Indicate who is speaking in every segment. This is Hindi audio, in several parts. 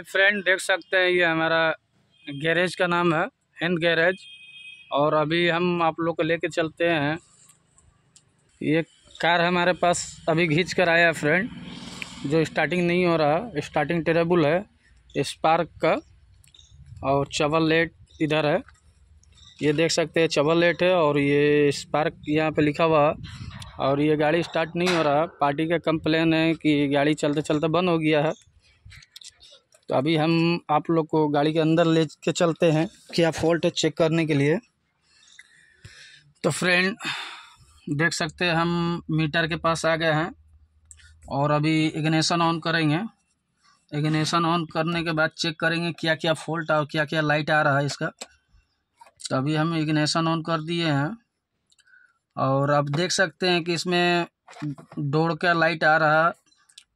Speaker 1: फ्रेंड देख सकते हैं ये हमारा गैरेज का नाम है हिंद गैरेज और अभी हम आप लोग को लेके चलते हैं ये कार हमारे पास अभी घींच कर आया है फ्रेंड जो स्टार्टिंग नहीं हो रहा स्टार्टिंग टेरेबुल है स्पार्क का और चवल लेट इधर है ये देख सकते हैं चवल लेट है और ये स्पार्क यहाँ पे लिखा हुआ और ये गाड़ी स्टार्ट नहीं हो रहा पार्टी का कंप्लेन है कि गाड़ी चलते चलते बंद हो गया है तो अभी हम आप लोग को गाड़ी के अंदर ले के चलते हैं क्या फॉल्ट है चेक करने के लिए तो फ्रेंड देख सकते हैं हम मीटर के पास आ गए हैं और अभी इग्निशन ऑन करेंगे इग्निशन ऑन करने के बाद चेक करेंगे क्या क्या फॉल्ट और क्या क्या लाइट आ रहा है इसका तो अभी हम इग्निशन ऑन कर दिए हैं और अब देख सकते हैं कि इसमें दौड़ का लाइट आ रहा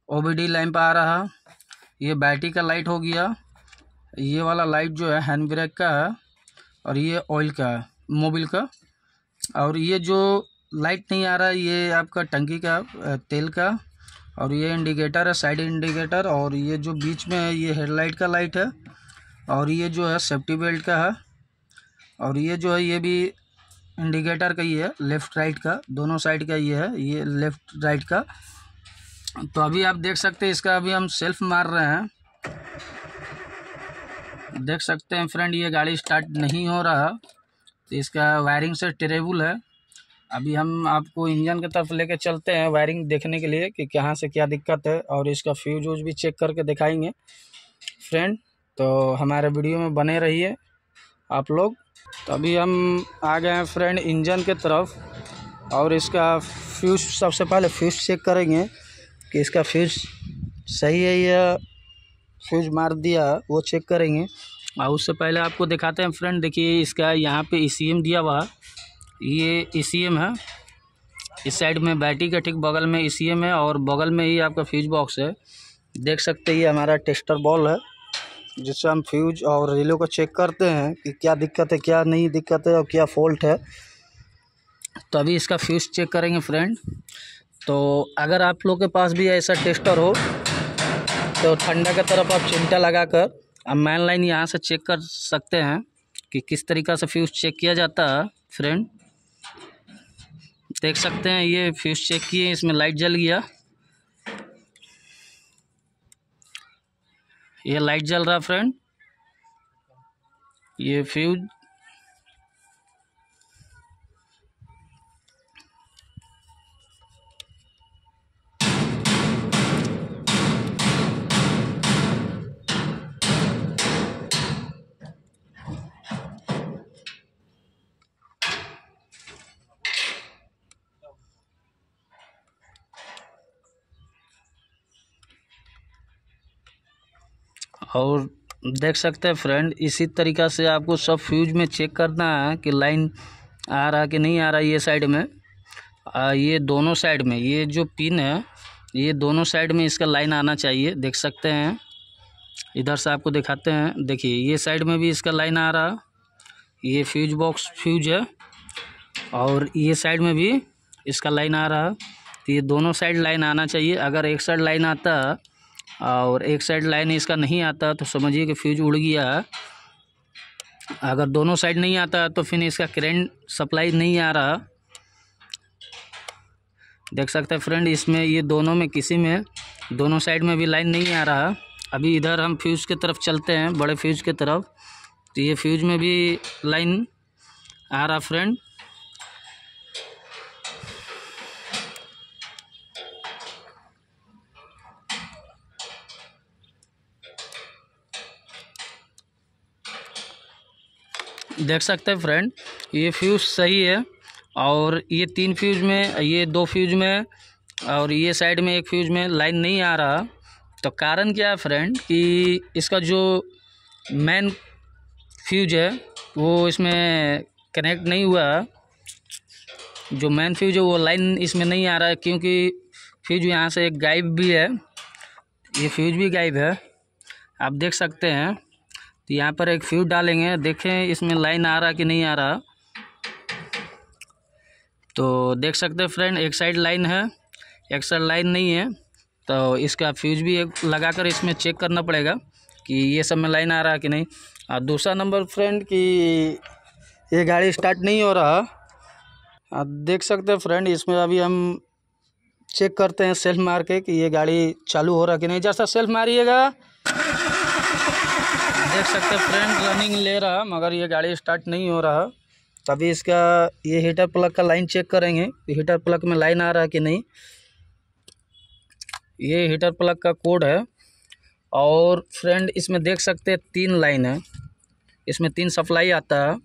Speaker 1: ओ बी डी लैम्प आ रहा ये बैटरी का लाइट हो गया ये वाला लाइट जो है हैंड ब्रेक का है और ये ऑयल का है मोबिल का और ये जो लाइट नहीं आ रहा ये आपका टंकी का तेल का और ये इंडिकेटर है साइड इंडिकेटर और ये जो बीच में है ये हेडलाइट का लाइट है और ये जो है सेफ्टी बेल्ट का है और ये जो है ये भी इंडिकेटर का ही है लेफ़्ट राइट का दोनों साइड का ये है ये लेफ़्ट राइट का तो अभी आप देख सकते हैं इसका अभी हम सेल्फ मार रहे हैं देख सकते हैं फ्रेंड ये गाड़ी स्टार्ट नहीं हो रहा तो इसका वायरिंग से टेरेबल है अभी हम आपको इंजन के तरफ लेके चलते हैं वायरिंग देखने के लिए कि कहाँ से क्या दिक्कत है और इसका फ्यूज व्यूज भी चेक करके दिखाएंगे फ्रेंड तो हमारे वीडियो में बने रहिए आप लोग तो अभी हम आ गए हैं फ्रेंड इंजन के तरफ और इसका फ्यूज सबसे पहले फ्यूज चेक करेंगे कि इसका फ्यूज़ सही है या फ्यूज़ मार दिया वो चेक करेंगे और उससे पहले आपको दिखाते हैं फ्रेंड देखिए इसका यहाँ पे ई e दिया हुआ ये ई e है इस साइड में बैटरी के ठीक बगल में ई e है और बगल में ही आपका फ्यूज बॉक्स है देख सकते ये हमारा टेस्टर बॉल है जिससे हम फ्यूज और रिलो को चेक करते हैं कि क्या दिक्कत है क्या नहीं दिक्कत है और क्या फॉल्ट है तो अभी इसका फ्यूज़ चेक करेंगे फ्रेंड तो अगर आप लोग के पास भी ऐसा टेस्टर हो तो ठंडा की तरफ आप चिमटा लगा कर आप मैन लाइन यहाँ से चेक कर सकते हैं कि किस तरीका से फ्यूज़ चेक किया जाता है फ्रेंड देख सकते हैं ये फ्यूज़ चेक किए इसमें लाइट जल गया ये लाइट जल रहा फ्रेंड ये फ्यूज और देख सकते हैं फ्रेंड इसी तरीका से आपको सब फ्यूज में चेक करना है कि लाइन आ रहा कि नहीं आ रहा ये साइड में आ, ये दोनों साइड में ये जो पिन है ये दोनों साइड में इसका लाइन आना चाहिए देख सकते हैं इधर से आपको दिखाते हैं देखिए ये साइड में भी इसका लाइन आ रहा ये फ्यूज बॉक्स फ्यूज है और ये साइड में भी इसका लाइन आ रहा तो ये दोनों साइड लाइन आना चाहिए अगर एक साइड लाइन आता है और एक साइड लाइन इसका नहीं आता तो समझिए कि फ्यूज उड़ गया अगर दोनों साइड नहीं आता तो फिर इसका करेंट सप्लाई नहीं आ रहा देख सकते हैं फ्रेंड इसमें ये दोनों में किसी में दोनों साइड में भी लाइन नहीं आ रहा अभी इधर हम फ्यूज़ की तरफ चलते हैं बड़े फ्यूज़ की तरफ तो ये फ्यूज़ में भी लाइन आ रहा फ्रेंड देख सकते हैं फ्रेंड ये फ्यूज़ सही है और ये तीन फ्यूज में ये दो फ्यूज में और ये साइड में एक फ्यूज में लाइन नहीं आ रहा तो कारण क्या है फ्रेंड कि इसका जो मेन फ्यूज है वो इसमें कनेक्ट नहीं हुआ जो मेन फ्यूज है वो लाइन इसमें नहीं आ रहा है क्योंकि फ्यूज यहाँ से एक गायब भी है ये फ्यूज भी गायब है आप देख सकते हैं तो यहाँ पर एक फ्यूज डालेंगे देखें इसमें लाइन आ रहा कि नहीं आ रहा तो देख सकते हैं फ्रेंड एक साइड लाइन है एक साइड लाइन नहीं है तो इसका फ्यूज भी एक लगा कर इसमें चेक करना पड़ेगा कि ये सब में लाइन आ रहा है कि नहीं और दूसरा नंबर फ्रेंड कि ये गाड़ी स्टार्ट नहीं हो रहा आप देख सकते हैं फ्रेंड इसमें अभी हम चेक करते हैं सेल्फ मार के कि ये गाड़ी चालू हो रहा कि नहीं जैसा सेल्फ मारिएगा देख सकते हैं फ्रेंड रनिंग ले रहा मगर ये गाड़ी स्टार्ट नहीं हो रहा तभी इसका ये हीटर प्लग का लाइन चेक करेंगे हीटर प्लग में लाइन आ रहा है कि नहीं ये हीटर प्लग का कोड है और फ्रेंड इसमें देख सकते हैं तीन लाइन है इसमें तीन सप्लाई आता है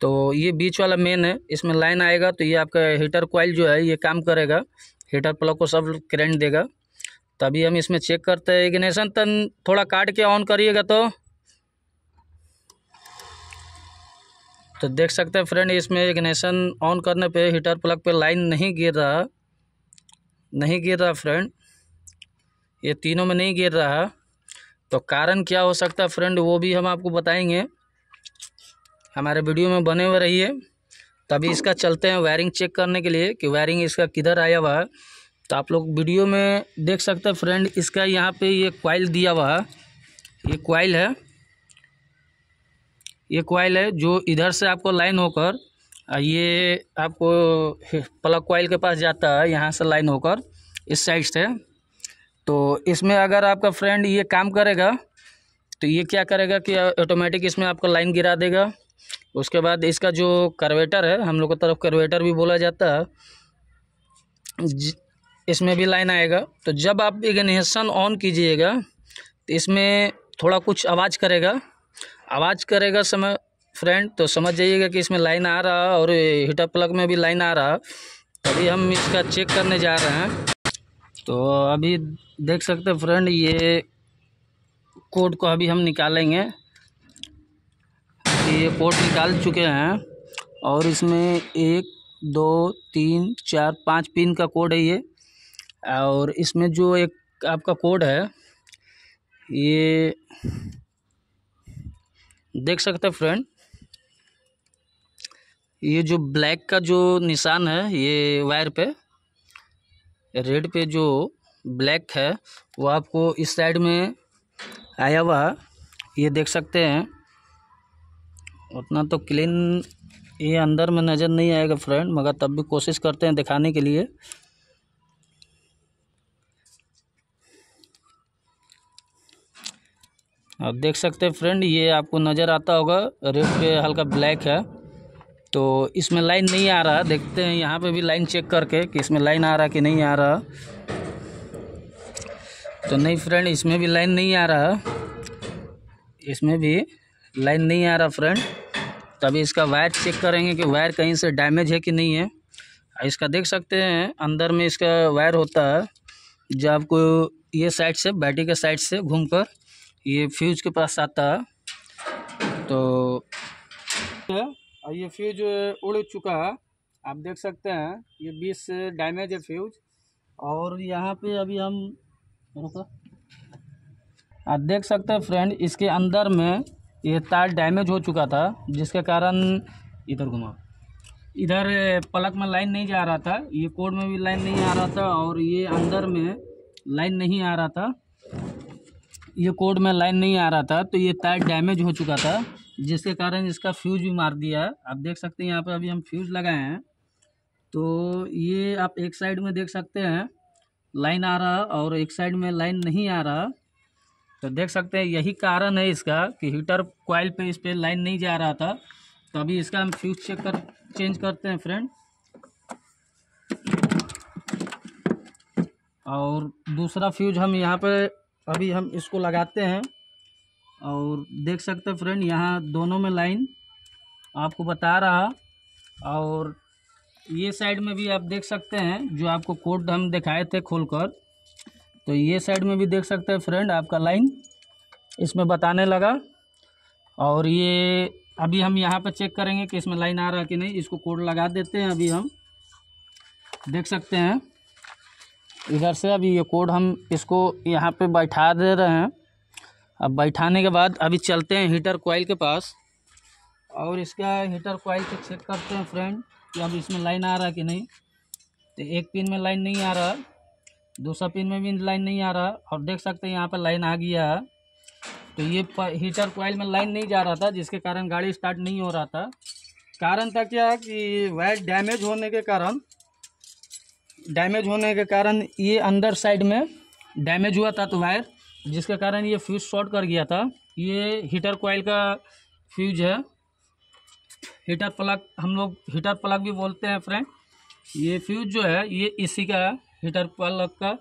Speaker 1: तो ये बीच वाला मेन है इसमें लाइन आएगा तो ये आपका हीटर कोयल जो है ये काम करेगा हीटर प्लग को सब करेंट देगा तभी हम इसमें चेक करते हैं इग्निशन तन थोड़ा काट के ऑन करिएगा तो तो देख सकते हैं फ्रेंड इसमें इग्निशन ऑन करने पे हीटर प्लग पे लाइन नहीं गिर रहा नहीं गिर रहा फ्रेंड ये तीनों में नहीं गिर रहा तो कारण क्या हो सकता है फ्रेंड वो भी हम आपको बताएंगे हमारे वीडियो में बने हुए रहिए तभी इसका चलते हैं वायरिंग चेक करने के लिए कि वायरिंग इसका किधर आया हुआ है तो आप लोग वीडियो में देख सकते हैं फ्रेंड इसका यहाँ पे ये क्वाइल दिया हुआ है ये क्वाइल है ये कॉइल है जो इधर से आपको लाइन होकर ये आपको प्लग कॉइल के पास जाता है यहाँ से लाइन होकर इस साइड से तो इसमें अगर आपका फ्रेंड ये काम करेगा तो ये क्या करेगा कि ऑटोमेटिक इसमें आपको लाइन गिरा देगा उसके बाद इसका जो करवेटर है हम लोग की तरफ करवेटर भी बोला जाता है इसमें भी लाइन आएगा तो जब आप इग्निशन ऑन कीजिएगा तो इसमें थोड़ा कुछ आवाज़ करेगा आवाज़ करेगा समय फ्रेंड तो समझ जाइएगा कि इसमें लाइन आ रहा और हीटर प्लग में भी लाइन आ रहा अभी हम इसका चेक करने जा रहे हैं तो अभी देख सकते फ्रेंड ये कोड को अभी हम निकालेंगे ये कोड निकाल चुके हैं और इसमें एक दो तीन चार पाँच पिन का कोड है ये और इसमें जो एक आपका कोड है ये देख सकते हैं फ्रेंड ये जो ब्लैक का जो निशान है ये वायर पे रेड पे जो ब्लैक है वो आपको इस साइड में आया हुआ ये देख सकते हैं उतना तो क्लीन ये अंदर में नज़र नहीं आएगा फ्रेंड मगर तब भी कोशिश करते हैं दिखाने के लिए आप देख सकते हैं फ्रेंड ये आपको नज़र आता होगा रेड पे हल्का ब्लैक है तो इसमें लाइन नहीं आ रहा देखते हैं यहाँ पे भी लाइन चेक करके कि इसमें लाइन आ रहा कि नहीं आ रहा तो नहीं फ्रेंड इसमें भी लाइन नहीं आ रहा इसमें भी लाइन नहीं आ रहा फ्रेंड तभी इसका वायर चेक करेंगे कि वायर कहीं से डैमेज है कि नहीं है इसका देख सकते हैं अंदर में इसका वायर होता है जो आपको ये साइड से बैटरी के साइड से घूमकर ये फ्यूज के पास आता है तो ये फ्यूज उड़ चुका है आप देख सकते हैं ये बीस डैमेज है फ्यूज और यहाँ पे अभी हम आप देख सकते हैं फ्रेंड इसके अंदर में ये तार डैमेज हो चुका था जिसके कारण इधर घुमा इधर पलक में लाइन नहीं जा रहा था ये कोड में भी लाइन नहीं आ रहा था और ये अंदर में लाइन नहीं आ रहा था ये कोड में लाइन नहीं आ रहा था तो ये तार डैमेज हो चुका था जिसके कारण इसका फ्यूज भी मार दिया आप देख सकते हैं यहाँ पर अभी हम फ्यूज लगाए हैं तो ये आप एक साइड में देख सकते हैं लाइन आ रहा और एक साइड में लाइन नहीं आ रहा तो देख सकते हैं यही कारण है इसका कि हीटर क्वाइल पे इस पर लाइन नहीं जा रहा था तो अभी इसका हम फ्यूज चेक कर चेंज करते हैं फ्रेंड और दूसरा फ्यूज हम यहाँ पे अभी हम इसको लगाते हैं और देख सकते हैं फ्रेंड यहाँ दोनों में लाइन आपको बता रहा और ये साइड में भी आप देख सकते हैं जो आपको कोड हम दिखाए थे खोलकर तो ये साइड में भी देख सकते हैं फ्रेंड आपका लाइन इसमें बताने लगा और ये अभी हम यहाँ पर चेक करेंगे कि इसमें लाइन आ रहा है कि नहीं इसको कोड लगा देते हैं अभी हम देख सकते हैं इधर से अभी ये कोड हम इसको यहाँ पे बैठा दे रहे हैं अब बैठाने के बाद अभी चलते हैं हीटर कोयल के पास और इसका हीटर कोयल को चेक करते हैं फ्रेंड कि अब इसमें लाइन आ रहा है कि नहीं तो एक पिन में लाइन नहीं आ रहा दूसरा पिन में भी लाइन नहीं आ रहा और देख सकते हैं यहाँ पर लाइन आ गया है तो ये हीटर कोयल में लाइन नहीं जा रहा था जिसके कारण गाड़ी स्टार्ट नहीं हो रहा था कारण था क्या कि वायर डैमेज होने के कारण डैमेज होने के कारण ये अंदर साइड में डैमेज हुआ था तो वायर जिसके कारण ये फ्यूज़ शॉर्ट कर गया था ये हीटर कोयल का फ्यूज है हीटर प्लग हम लोग हीटर प्लग भी बोलते हैं फ्रेंड ये फ्यूज जो है ये इसी का है हीटर प्लग का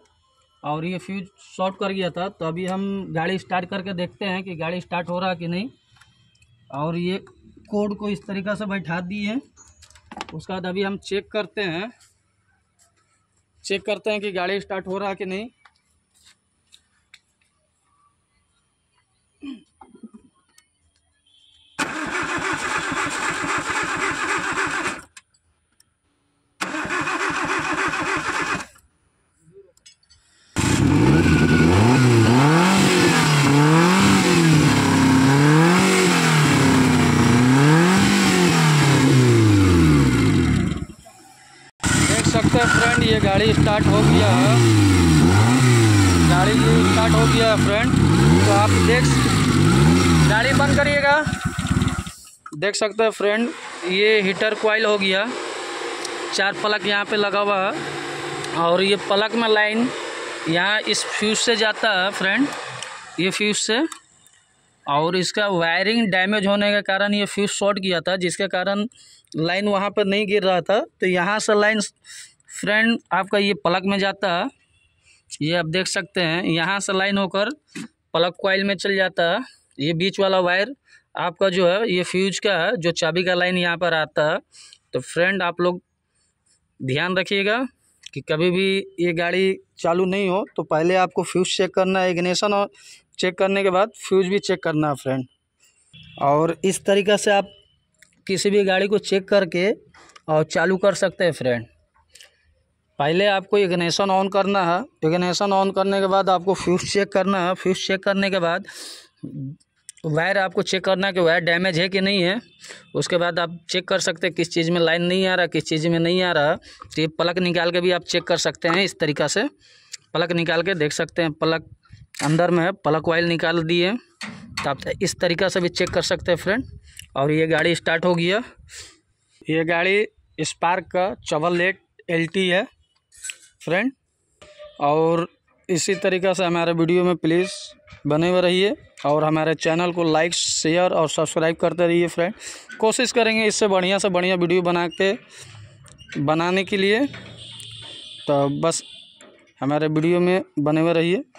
Speaker 1: और ये फ्यूज शॉर्ट कर गया था तो अभी हम गाड़ी स्टार्ट करके देखते हैं कि गाड़ी स्टार्ट हो रहा कि नहीं और ये कोड को इस तरीक़ा से बैठा दिए उसके बाद अभी हम चेक करते हैं चेक करते हैं कि गाड़ी स्टार्ट हो रहा है कि नहीं है फ्रेंड तो आप देख गाड़ी बंद करिएगा देख सकते हैं फ्रेंड ये हीटर कोयल हो गया चार पलक यहाँ पे लगा हुआ है और ये पलक में लाइन यहाँ इस फ्यूज से जाता है फ्रेंड ये फ्यूज से और इसका वायरिंग डैमेज होने के कारण ये फ्यूज शॉर्ट किया था जिसके कारण लाइन वहाँ पर नहीं गिर रहा था तो यहाँ से लाइन फ्रेंड आपका ये प्लग में जाता है ये आप देख सकते हैं यहाँ से लाइन होकर प्लग क्वाइल में चल जाता है ये बीच वाला वायर आपका जो है ये फ्यूज का है जो चाबी का लाइन यहाँ पर आता है तो फ्रेंड आप लोग ध्यान रखिएगा कि कभी भी ये गाड़ी चालू नहीं हो तो पहले आपको फ्यूज़ चेक करना है इग्निशन और चेक करने के बाद फ्यूज़ भी चेक करना है फ्रेंड और इस तरीक़ा से आप किसी भी गाड़ी को चेक करके और चालू कर सकते हैं फ्रेंड पहले आपको इग्नेशन ऑन करना है इग्नेशन ऑन करने के बाद आपको फ्यूज चेक करना है फ्यूज चेक करने के बाद वायर आपको चेक करना है कि वायर डैमेज है कि नहीं है उसके बाद आप चेक कर सकते हैं किस चीज़ में लाइन नहीं आ रहा किस चीज़ में नहीं आ रहा तो ये पलक निकाल के भी आप चेक कर सकते हैं इस तरीका से पलक निकाल के देख सकते हैं पलक अंदर में है पलक वाइल निकाल दिए तो आप इस तरीका से भी चेक कर सकते हैं फ्रेंड और ये गाड़ी स्टार्ट हो गया ये गाड़ी स्पार्क का चवल एट एल है फ्रेंड और इसी तरीक़ा से हमारे वीडियो में प्लीज़ बने हुए रहिए और हमारे चैनल को लाइक शेयर और सब्सक्राइब करते रहिए फ्रेंड कोशिश करेंगे इससे बढ़िया से बढ़िया वीडियो बना के बनाने के लिए तो बस हमारे वीडियो में बने हुए रहिए